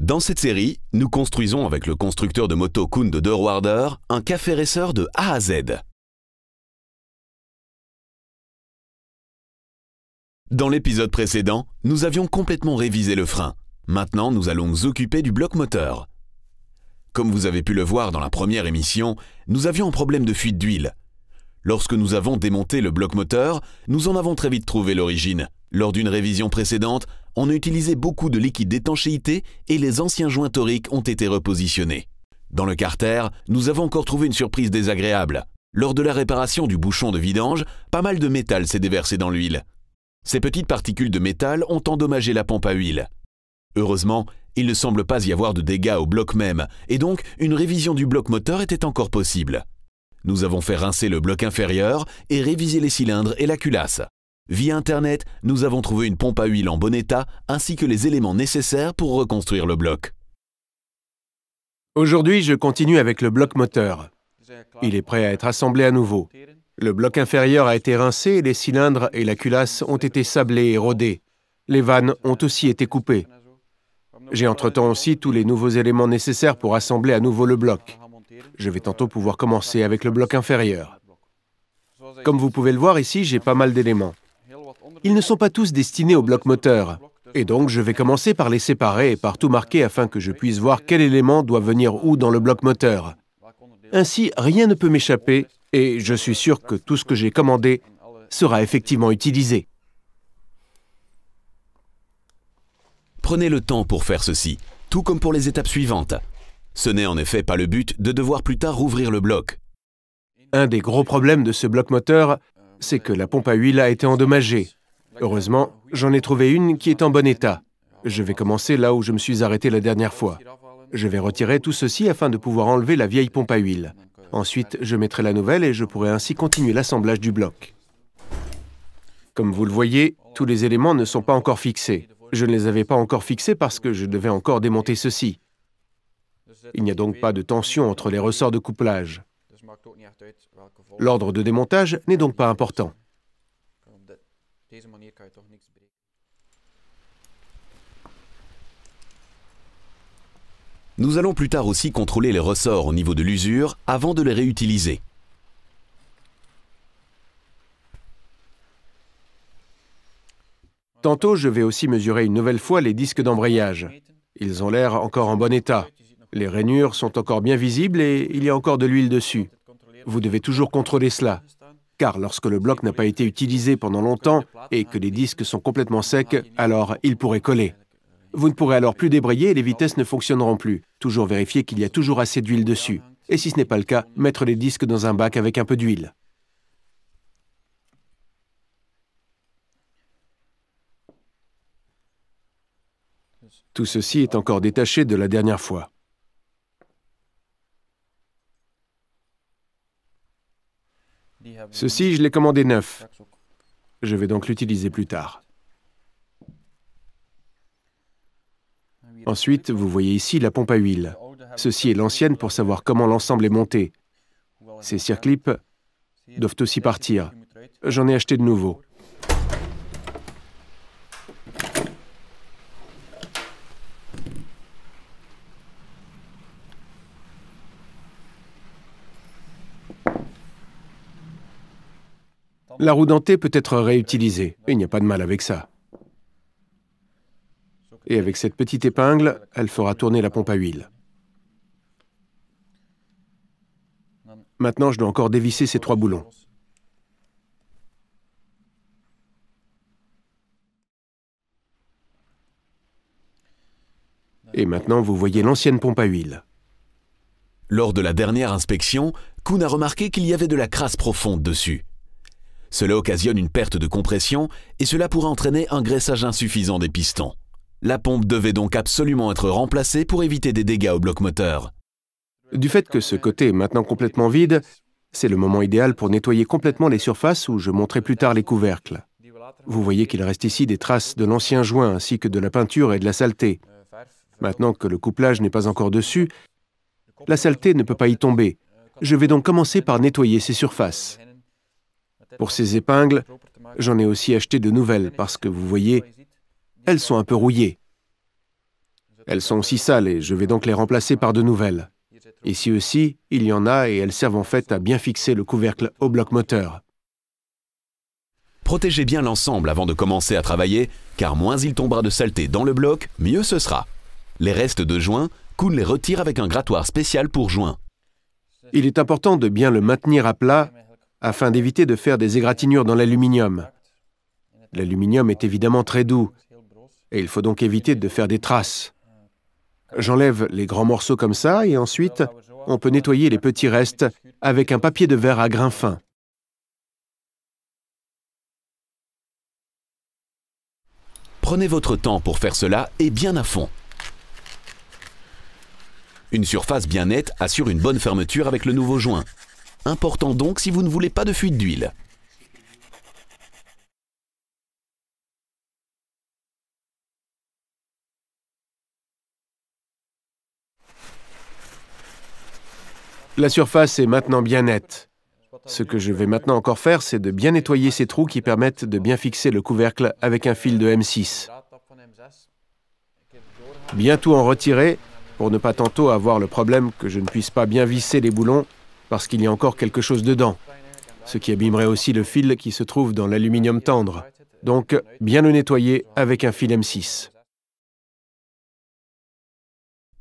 Dans cette série, nous construisons avec le constructeur de moto Kuhn de Derwarder un café racer de A à Z. Dans l'épisode précédent, nous avions complètement révisé le frein. Maintenant, nous allons nous occuper du bloc moteur. Comme vous avez pu le voir dans la première émission, nous avions un problème de fuite d'huile. Lorsque nous avons démonté le bloc moteur, nous en avons très vite trouvé l'origine. Lors d'une révision précédente, on a utilisé beaucoup de liquide d'étanchéité et les anciens joints toriques ont été repositionnés. Dans le carter, nous avons encore trouvé une surprise désagréable. Lors de la réparation du bouchon de vidange, pas mal de métal s'est déversé dans l'huile. Ces petites particules de métal ont endommagé la pompe à huile. Heureusement, il ne semble pas y avoir de dégâts au bloc même, et donc une révision du bloc moteur était encore possible. Nous avons fait rincer le bloc inférieur et réviser les cylindres et la culasse. Via Internet, nous avons trouvé une pompe à huile en bon état ainsi que les éléments nécessaires pour reconstruire le bloc. Aujourd'hui, je continue avec le bloc moteur. Il est prêt à être assemblé à nouveau. Le bloc inférieur a été rincé, les cylindres et la culasse ont été sablés et rodés. Les vannes ont aussi été coupées. J'ai entre-temps aussi tous les nouveaux éléments nécessaires pour assembler à nouveau le bloc. Je vais tantôt pouvoir commencer avec le bloc inférieur. Comme vous pouvez le voir ici, j'ai pas mal d'éléments. Ils ne sont pas tous destinés au bloc moteur, et donc je vais commencer par les séparer et par tout marquer afin que je puisse voir quel élément doit venir où dans le bloc moteur. Ainsi, rien ne peut m'échapper, et je suis sûr que tout ce que j'ai commandé sera effectivement utilisé. Prenez le temps pour faire ceci, tout comme pour les étapes suivantes. Ce n'est en effet pas le but de devoir plus tard rouvrir le bloc. Un des gros problèmes de ce bloc moteur, c'est que la pompe à huile a été endommagée. Heureusement, j'en ai trouvé une qui est en bon état. Je vais commencer là où je me suis arrêté la dernière fois. Je vais retirer tout ceci afin de pouvoir enlever la vieille pompe à huile. Ensuite, je mettrai la nouvelle et je pourrai ainsi continuer l'assemblage du bloc. Comme vous le voyez, tous les éléments ne sont pas encore fixés. Je ne les avais pas encore fixés parce que je devais encore démonter ceci. Il n'y a donc pas de tension entre les ressorts de couplage. L'ordre de démontage n'est donc pas important. Nous allons plus tard aussi contrôler les ressorts au niveau de l'usure avant de les réutiliser. Tantôt, je vais aussi mesurer une nouvelle fois les disques d'embrayage. Ils ont l'air encore en bon état. Les rainures sont encore bien visibles et il y a encore de l'huile dessus. Vous devez toujours contrôler cela, car lorsque le bloc n'a pas été utilisé pendant longtemps et que les disques sont complètement secs, alors ils pourraient coller. Vous ne pourrez alors plus débrayer et les vitesses ne fonctionneront plus. Toujours vérifier qu'il y a toujours assez d'huile dessus. Et si ce n'est pas le cas, mettre les disques dans un bac avec un peu d'huile. Tout ceci est encore détaché de la dernière fois. Ceci, je l'ai commandé neuf. Je vais donc l'utiliser plus tard. Ensuite, vous voyez ici la pompe à huile. Ceci est l'ancienne pour savoir comment l'ensemble est monté. Ces circlips doivent aussi partir. J'en ai acheté de nouveaux. La roue dentée peut être réutilisée. Il n'y a pas de mal avec ça. Et avec cette petite épingle, elle fera tourner la pompe à huile. Maintenant, je dois encore dévisser ces trois boulons. Et maintenant, vous voyez l'ancienne pompe à huile. Lors de la dernière inspection, Kuhn a remarqué qu'il y avait de la crasse profonde dessus. Cela occasionne une perte de compression et cela pourrait entraîner un graissage insuffisant des pistons. La pompe devait donc absolument être remplacée pour éviter des dégâts au bloc moteur. Du fait que ce côté est maintenant complètement vide, c'est le moment idéal pour nettoyer complètement les surfaces où je montrerai plus tard les couvercles. Vous voyez qu'il reste ici des traces de l'ancien joint ainsi que de la peinture et de la saleté. Maintenant que le couplage n'est pas encore dessus, la saleté ne peut pas y tomber. Je vais donc commencer par nettoyer ces surfaces. Pour ces épingles, j'en ai aussi acheté de nouvelles parce que, vous voyez, elles sont un peu rouillées. Elles sont aussi sales et je vais donc les remplacer par de nouvelles. Ici aussi, il y en a et elles servent en fait à bien fixer le couvercle au bloc moteur. Protégez bien l'ensemble avant de commencer à travailler, car moins il tombera de saleté dans le bloc, mieux ce sera. Les restes de joint, Kuhn les retire avec un grattoir spécial pour joint. Il est important de bien le maintenir à plat afin d'éviter de faire des égratignures dans l'aluminium. L'aluminium est évidemment très doux, et il faut donc éviter de faire des traces. J'enlève les grands morceaux comme ça, et ensuite, on peut nettoyer les petits restes avec un papier de verre à grain fin. Prenez votre temps pour faire cela et bien à fond. Une surface bien nette assure une bonne fermeture avec le nouveau joint. Important donc si vous ne voulez pas de fuite d'huile. La surface est maintenant bien nette. Ce que je vais maintenant encore faire, c'est de bien nettoyer ces trous qui permettent de bien fixer le couvercle avec un fil de M6. Bientôt en retirer, pour ne pas tantôt avoir le problème que je ne puisse pas bien visser les boulons parce qu'il y a encore quelque chose dedans, ce qui abîmerait aussi le fil qui se trouve dans l'aluminium tendre. Donc, bien le nettoyer avec un fil M6.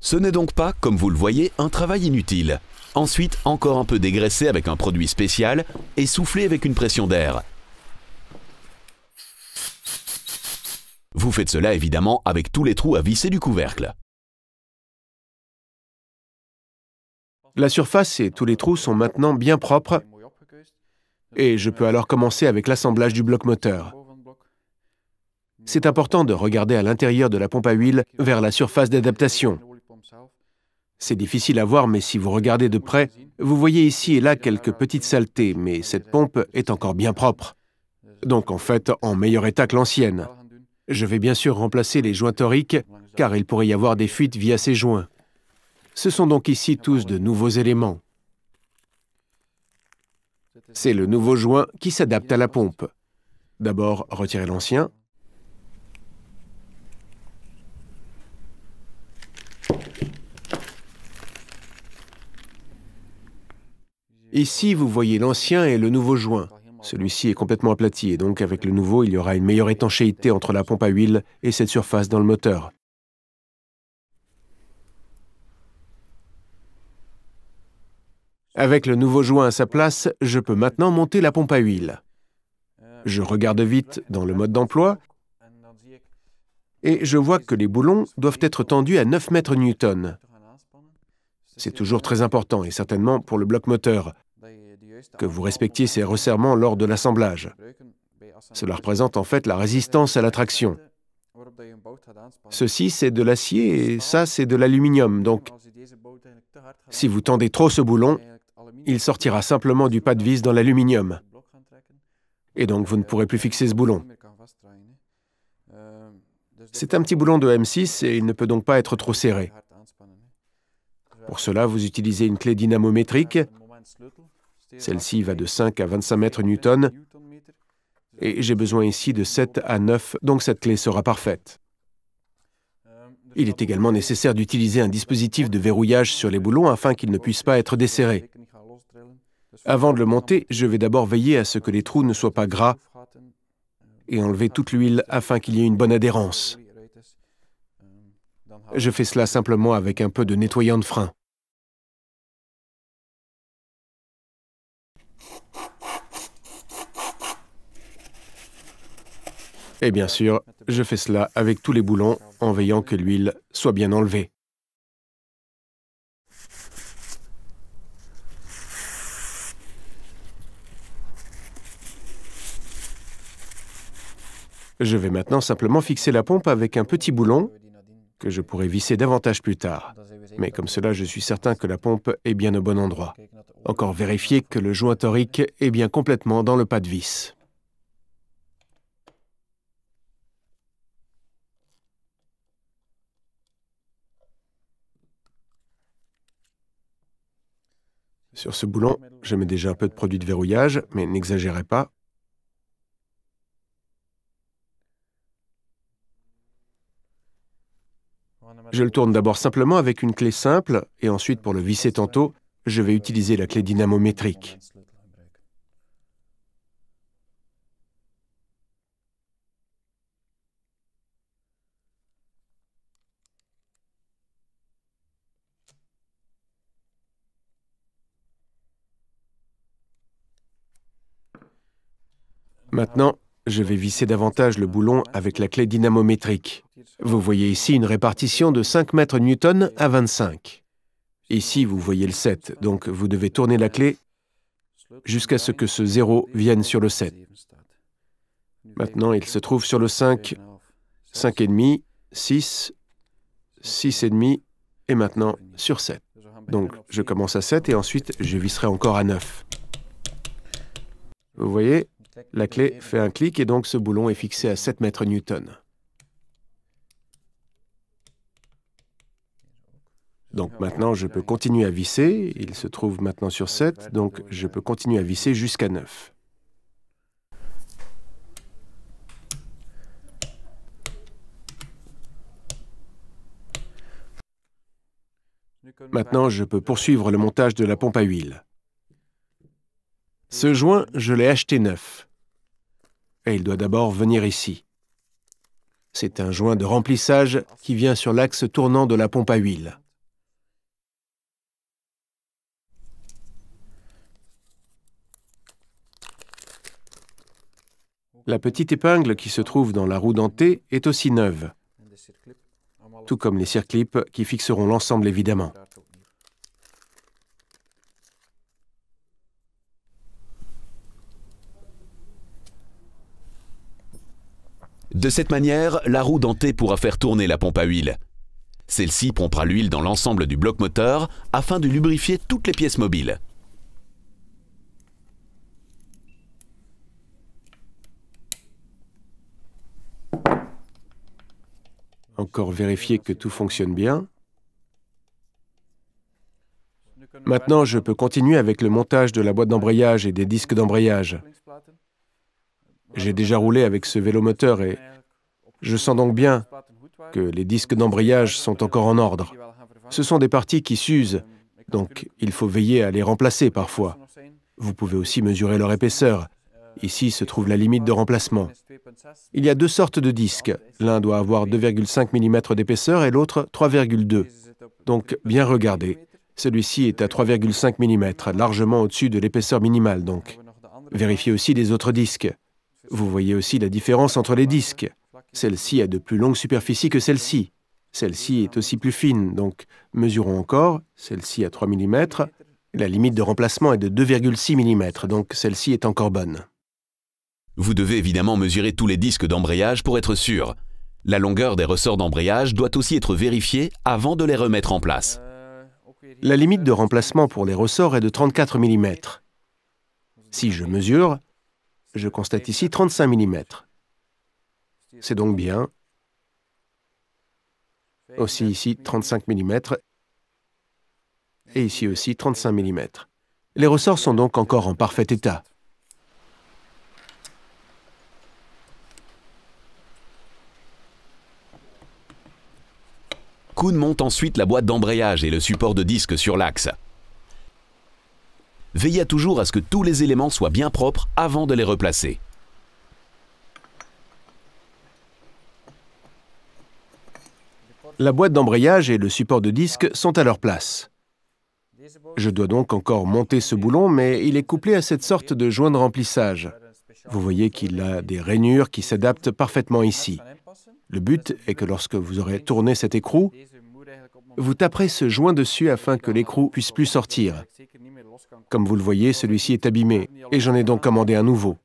Ce n'est donc pas, comme vous le voyez, un travail inutile. Ensuite, encore un peu dégraisser avec un produit spécial et souffler avec une pression d'air. Vous faites cela évidemment avec tous les trous à visser du couvercle. La surface et tous les trous sont maintenant bien propres et je peux alors commencer avec l'assemblage du bloc moteur. C'est important de regarder à l'intérieur de la pompe à huile vers la surface d'adaptation. C'est difficile à voir, mais si vous regardez de près, vous voyez ici et là quelques petites saletés, mais cette pompe est encore bien propre. Donc en fait, en meilleur état que l'ancienne. Je vais bien sûr remplacer les joints toriques, car il pourrait y avoir des fuites via ces joints. Ce sont donc ici tous de nouveaux éléments. C'est le nouveau joint qui s'adapte à la pompe. D'abord, retirez l'ancien. Ici, vous voyez l'ancien et le nouveau joint. Celui-ci est complètement aplati et donc avec le nouveau, il y aura une meilleure étanchéité entre la pompe à huile et cette surface dans le moteur. Avec le nouveau joint à sa place, je peux maintenant monter la pompe à huile. Je regarde vite dans le mode d'emploi et je vois que les boulons doivent être tendus à 9 mètres Newton. C'est toujours très important et certainement pour le bloc moteur que vous respectiez ces resserrements lors de l'assemblage. Cela représente en fait la résistance à la traction. Ceci, c'est de l'acier et ça, c'est de l'aluminium. Donc, si vous tendez trop ce boulon, il sortira simplement du pas de vis dans l'aluminium. Et donc vous ne pourrez plus fixer ce boulon. C'est un petit boulon de M6 et il ne peut donc pas être trop serré. Pour cela, vous utilisez une clé dynamométrique. Celle-ci va de 5 à 25 mètres newton. Et j'ai besoin ici de 7 à 9, donc cette clé sera parfaite. Il est également nécessaire d'utiliser un dispositif de verrouillage sur les boulons afin qu'ils ne puissent pas être desserrés. Avant de le monter, je vais d'abord veiller à ce que les trous ne soient pas gras et enlever toute l'huile afin qu'il y ait une bonne adhérence. Je fais cela simplement avec un peu de nettoyant de frein. Et bien sûr, je fais cela avec tous les boulons en veillant que l'huile soit bien enlevée. Je vais maintenant simplement fixer la pompe avec un petit boulon que je pourrai visser davantage plus tard. Mais comme cela, je suis certain que la pompe est bien au bon endroit. Encore vérifier que le joint torique est bien complètement dans le pas de vis. Sur ce boulon, je mets déjà un peu de produit de verrouillage, mais n'exagérez pas, Je le tourne d'abord simplement avec une clé simple et ensuite pour le visser tantôt, je vais utiliser la clé dynamométrique. Maintenant, je vais visser davantage le boulon avec la clé dynamométrique. Vous voyez ici une répartition de 5 mètres Newton à 25. Ici, vous voyez le 7, donc vous devez tourner la clé jusqu'à ce que ce 0 vienne sur le 7. Maintenant, il se trouve sur le 5, 5,5, 6, 6,5 et maintenant sur 7. Donc je commence à 7 et ensuite je visserai encore à 9. Vous voyez, la clé fait un clic et donc ce boulon est fixé à 7 mètres Newton. Donc maintenant, je peux continuer à visser. Il se trouve maintenant sur 7, donc je peux continuer à visser jusqu'à 9. Maintenant, je peux poursuivre le montage de la pompe à huile. Ce joint, je l'ai acheté neuf. Et il doit d'abord venir ici. C'est un joint de remplissage qui vient sur l'axe tournant de la pompe à huile. La petite épingle qui se trouve dans la roue dentée est aussi neuve, tout comme les circlips qui fixeront l'ensemble évidemment. De cette manière, la roue dentée pourra faire tourner la pompe à huile. Celle-ci pompera l'huile dans l'ensemble du bloc moteur afin de lubrifier toutes les pièces mobiles. Encore vérifier que tout fonctionne bien. Maintenant, je peux continuer avec le montage de la boîte d'embrayage et des disques d'embrayage. J'ai déjà roulé avec ce vélo moteur et je sens donc bien que les disques d'embrayage sont encore en ordre. Ce sont des parties qui s'usent, donc il faut veiller à les remplacer parfois. Vous pouvez aussi mesurer leur épaisseur. Ici se trouve la limite de remplacement. Il y a deux sortes de disques. L'un doit avoir 2,5 mm d'épaisseur et l'autre 3,2. Donc bien regardez. Celui-ci est à 3,5 mm, largement au-dessus de l'épaisseur minimale donc. Vérifiez aussi les autres disques. Vous voyez aussi la différence entre les disques. Celle-ci a de plus longues superficies que celle-ci. Celle-ci est aussi plus fine, donc mesurons encore, celle-ci a 3 mm. La limite de remplacement est de 2,6 mm, donc celle-ci est encore bonne. Vous devez évidemment mesurer tous les disques d'embrayage pour être sûr. La longueur des ressorts d'embrayage doit aussi être vérifiée avant de les remettre en place. La limite de remplacement pour les ressorts est de 34 mm. Si je mesure, je constate ici 35 mm. C'est donc bien. Aussi ici 35 mm et ici aussi 35 mm. Les ressorts sont donc encore en parfait état. Kuhn monte ensuite la boîte d'embrayage et le support de disque sur l'axe. Veillez toujours à ce que tous les éléments soient bien propres avant de les replacer. la boîte d'embrayage et le support de disque sont à leur place. Je dois donc encore monter ce boulon, mais il est couplé à cette sorte de joint de remplissage. Vous voyez qu'il a des rainures qui s'adaptent parfaitement ici. Le but est que lorsque vous aurez tourné cet écrou, vous taperez ce joint dessus afin que l'écrou puisse plus sortir. Comme vous le voyez, celui-ci est abîmé, et j'en ai donc commandé un nouveau.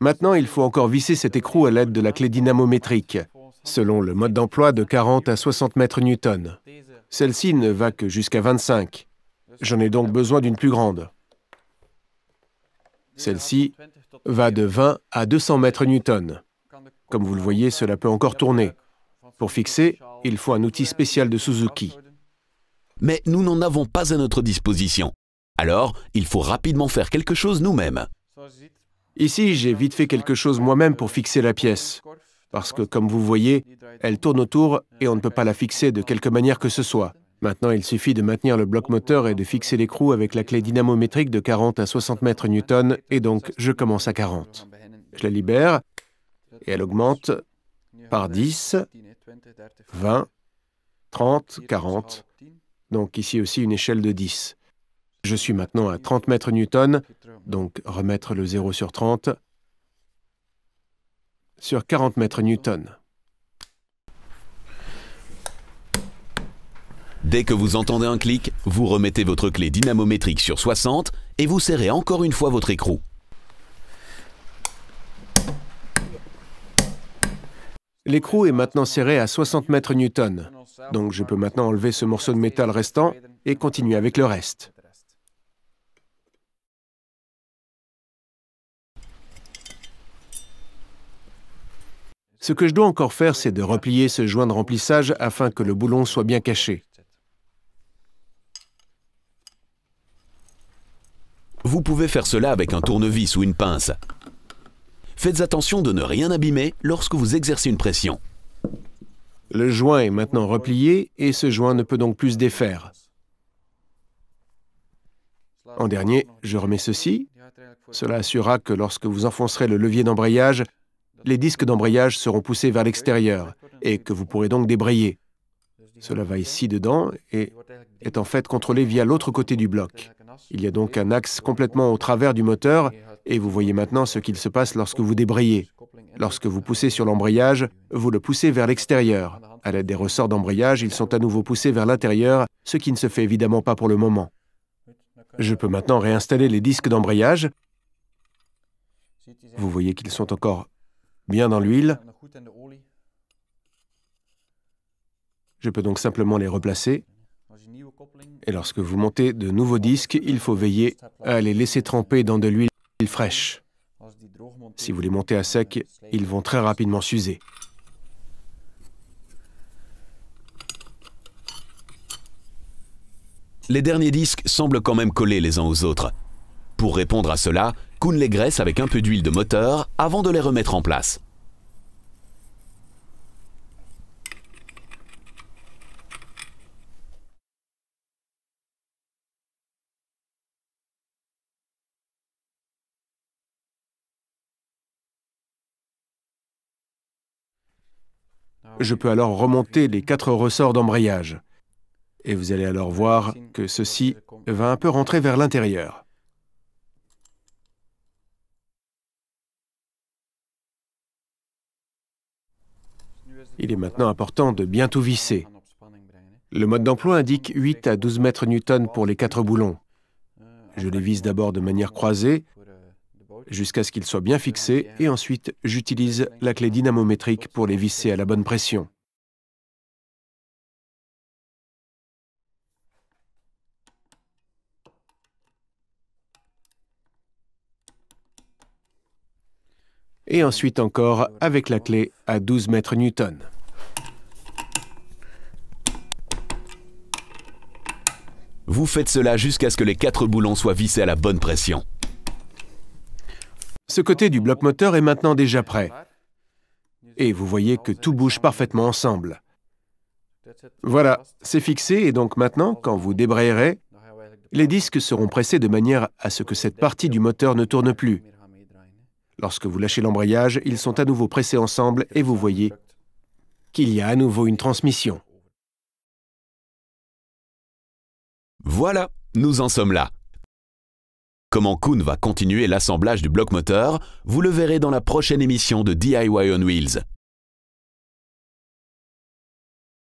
Maintenant, il faut encore visser cet écrou à l'aide de la clé dynamométrique, selon le mode d'emploi de 40 à 60 mètres Newton. Celle-ci ne va que jusqu'à 25. J'en ai donc besoin d'une plus grande. Celle-ci va de 20 à 200 mètres Newton. Comme vous le voyez, cela peut encore tourner. Pour fixer, il faut un outil spécial de Suzuki. Mais nous n'en avons pas à notre disposition. Alors, il faut rapidement faire quelque chose nous-mêmes. Ici, j'ai vite fait quelque chose moi-même pour fixer la pièce, parce que comme vous voyez, elle tourne autour et on ne peut pas la fixer de quelque manière que ce soit. Maintenant, il suffit de maintenir le bloc moteur et de fixer l'écrou avec la clé dynamométrique de 40 à 60 mètres Newton, et donc je commence à 40. Je la libère, et elle augmente par 10, 20, 30, 40. Donc ici aussi une échelle de 10. Je suis maintenant à 30 mètres Newton, donc remettre le 0 sur 30 sur 40 mètres Newton. Dès que vous entendez un clic, vous remettez votre clé dynamométrique sur 60 et vous serrez encore une fois votre écrou. L'écrou est maintenant serré à 60 mètres Newton, donc je peux maintenant enlever ce morceau de métal restant et continuer avec le reste. Ce que je dois encore faire, c'est de replier ce joint de remplissage afin que le boulon soit bien caché. Vous pouvez faire cela avec un tournevis ou une pince. Faites attention de ne rien abîmer lorsque vous exercez une pression. Le joint est maintenant replié et ce joint ne peut donc plus se défaire. En dernier, je remets ceci. Cela assurera que lorsque vous enfoncerez le levier d'embrayage, les disques d'embrayage seront poussés vers l'extérieur et que vous pourrez donc débrayer. Cela va ici dedans et est en fait contrôlé via l'autre côté du bloc. Il y a donc un axe complètement au travers du moteur et vous voyez maintenant ce qu'il se passe lorsque vous débrayez. Lorsque vous poussez sur l'embrayage, vous le poussez vers l'extérieur. À l'aide des ressorts d'embrayage, ils sont à nouveau poussés vers l'intérieur, ce qui ne se fait évidemment pas pour le moment. Je peux maintenant réinstaller les disques d'embrayage. Vous voyez qu'ils sont encore bien dans l'huile. Je peux donc simplement les replacer. Et lorsque vous montez de nouveaux disques, il faut veiller à les laisser tremper dans de l'huile fraîche. Si vous les montez à sec, ils vont très rapidement s'user. Les derniers disques semblent quand même collés les uns aux autres. Pour répondre à cela, coule les graisses avec un peu d'huile de moteur avant de les remettre en place. Je peux alors remonter les quatre ressorts d'embrayage. Et vous allez alors voir que ceci va un peu rentrer vers l'intérieur. Il est maintenant important de bien tout visser. Le mode d'emploi indique 8 à 12 mètres newton pour les quatre boulons. Je les vise d'abord de manière croisée jusqu'à ce qu'ils soient bien fixés et ensuite j'utilise la clé dynamométrique pour les visser à la bonne pression. et ensuite encore avec la clé à 12 mètres Newton. Vous faites cela jusqu'à ce que les quatre boulons soient vissés à la bonne pression. Ce côté du bloc moteur est maintenant déjà prêt. Et vous voyez que tout bouge parfaitement ensemble. Voilà, c'est fixé et donc maintenant, quand vous débrayerez, les disques seront pressés de manière à ce que cette partie du moteur ne tourne plus. Lorsque vous lâchez l'embrayage, ils sont à nouveau pressés ensemble et vous voyez qu'il y a à nouveau une transmission. Voilà, nous en sommes là. Comment Kuhn va continuer l'assemblage du bloc moteur, vous le verrez dans la prochaine émission de DIY on Wheels.